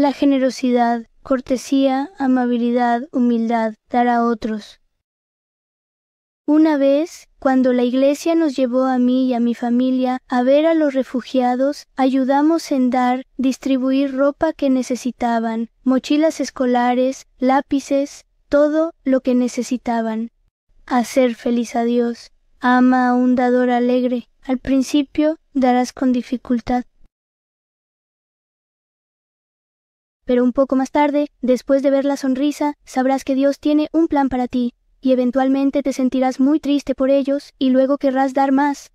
la generosidad, cortesía, amabilidad, humildad, dar a otros. Una vez, cuando la Iglesia nos llevó a mí y a mi familia a ver a los refugiados, ayudamos en dar, distribuir ropa que necesitaban, mochilas escolares, lápices, todo lo que necesitaban. Hacer feliz a Dios. Ama a un dador alegre. Al principio darás con dificultad, pero un poco más tarde, después de ver la sonrisa, sabrás que Dios tiene un plan para ti, y eventualmente te sentirás muy triste por ellos, y luego querrás dar más,